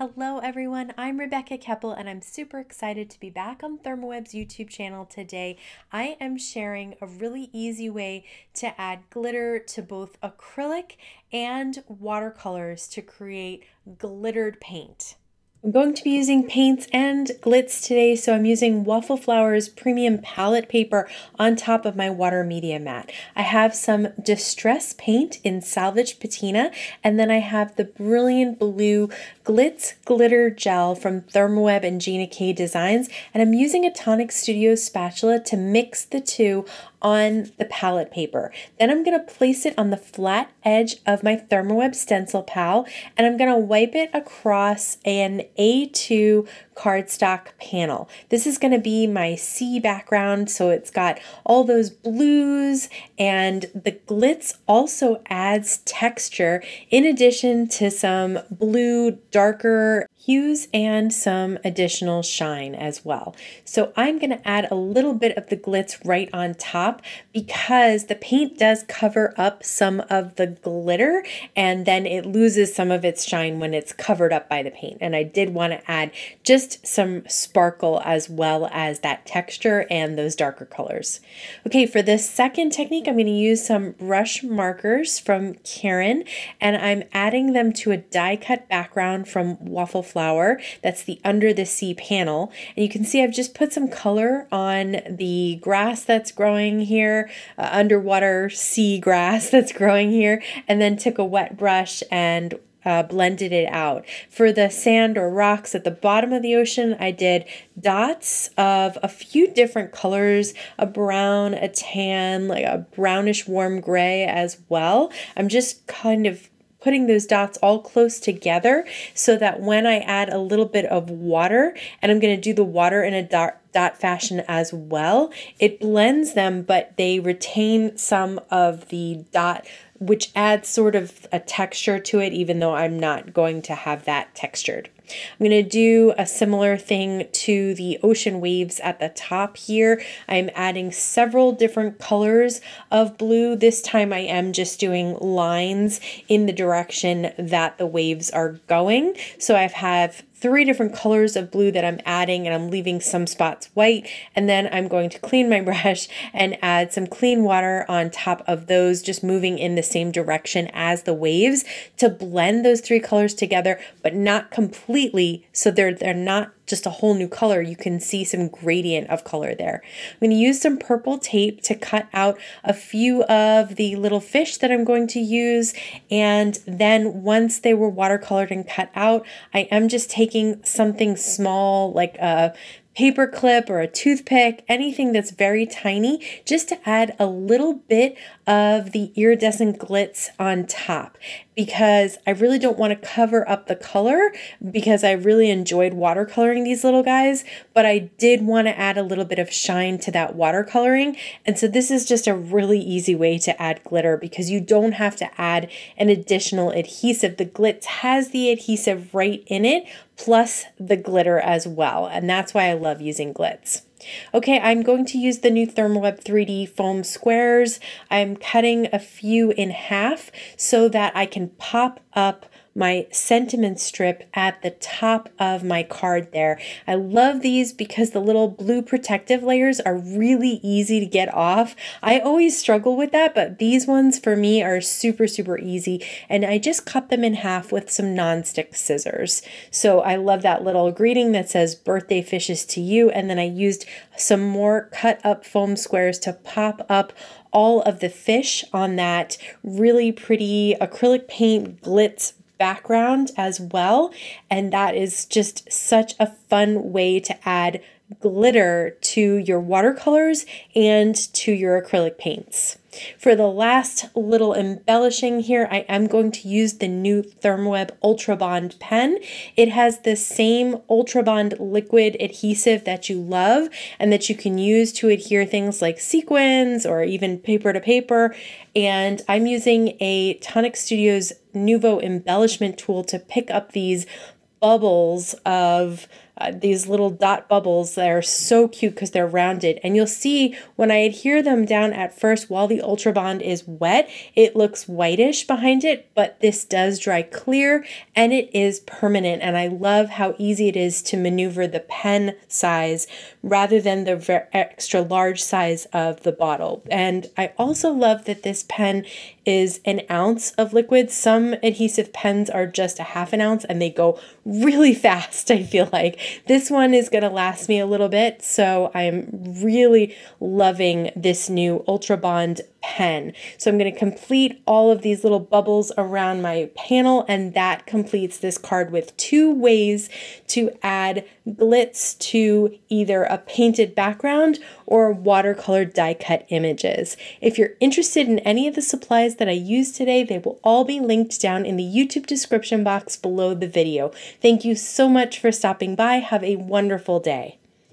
Hello, everyone. I'm Rebecca Keppel, and I'm super excited to be back on Thermoweb's YouTube channel today. I am sharing a really easy way to add glitter to both acrylic and watercolors to create glittered paint. I'm going to be using paints and glitz today, so I'm using Waffle Flowers Premium Palette Paper on top of my water media mat. I have some Distress Paint in Salvage Patina, and then I have the Brilliant Blue Glitz Glitter Gel from Thermoweb and Gina K Designs, and I'm using a Tonic Studio spatula to mix the two on the palette paper. Then I'm going to place it on the flat edge of my Thermoweb stencil pal and I'm going to wipe it across an A2 cardstock panel. This is going to be my sea background, so it's got all those blues and the glitz also adds texture in addition to some blue darker hues and some additional shine as well. So I'm going to add a little bit of the glitz right on top because the paint does cover up some of the glitter and then it loses some of its shine when it's covered up by the paint. And I did want to add just some sparkle as well as that texture and those darker colors. Okay, for this second technique, I'm going to use some brush markers from Karen and I'm adding them to a die cut background from Waffle flower. That's the under the sea panel. And you can see I've just put some color on the grass that's growing here, uh, underwater sea grass that's growing here, and then took a wet brush and uh, blended it out. For the sand or rocks at the bottom of the ocean, I did dots of a few different colors, a brown, a tan, like a brownish warm gray as well. I'm just kind of putting those dots all close together so that when I add a little bit of water, and I'm going to do the water in a dark that fashion as well. It blends them, but they retain some of the dot, which adds sort of a texture to it, even though I'm not going to have that textured. I'm going to do a similar thing to the ocean waves at the top here. I'm adding several different colors of blue. This time I am just doing lines in the direction that the waves are going. So I have three different colors of blue that I'm adding and I'm leaving some spots white. And then I'm going to clean my brush and add some clean water on top of those, just moving in the same direction as the waves to blend those three colors together, but not completely so they're, they're not just a whole new color. You can see some gradient of color there. I'm going to use some purple tape to cut out a few of the little fish that I'm going to use. And then once they were watercolored and cut out, I am just taking something small like a uh, paper clip or a toothpick, anything that's very tiny, just to add a little bit of the iridescent glitz on top because I really don't want to cover up the color because I really enjoyed watercoloring these little guys, but I did want to add a little bit of shine to that watercoloring. And so this is just a really easy way to add glitter because you don't have to add an additional adhesive. The glitz has the adhesive right in it, plus the glitter as well. And that's why I love using glitz. Okay, I'm going to use the new ThermaWeb 3D foam squares. I'm cutting a few in half so that I can pop up my sentiment strip at the top of my card there. I love these because the little blue protective layers are really easy to get off. I always struggle with that, but these ones for me are super, super easy. And I just cut them in half with some nonstick scissors. So I love that little greeting that says birthday fishes to you. And then I used some more cut up foam squares to pop up all of the fish on that really pretty acrylic paint glitz background as well. And that is just such a fun way to add glitter to your watercolors and to your acrylic paints. For the last little embellishing here, I am going to use the new Thermweb Ultra Bond pen. It has the same Ultra Bond liquid adhesive that you love and that you can use to adhere things like sequins or even paper to paper. And I'm using a Tonic Studios Nuvo embellishment tool to pick up these bubbles of uh, these little dot bubbles that are so cute because they're rounded. And you'll see when I adhere them down at first while the Ultra Bond is wet, it looks whitish behind it, but this does dry clear and it is permanent. And I love how easy it is to maneuver the pen size rather than the extra large size of the bottle. And I also love that this pen is an ounce of liquid. Some adhesive pens are just a half an ounce and they go really fast, I feel like. This one is going to last me a little bit, so I'm really loving this new Ultra Bond pen. So I'm going to complete all of these little bubbles around my panel and that completes this card with two ways to add glitz to either a painted background or watercolor die cut images. If you're interested in any of the supplies that I used today, they will all be linked down in the YouTube description box below the video. Thank you so much for stopping by. Have a wonderful day.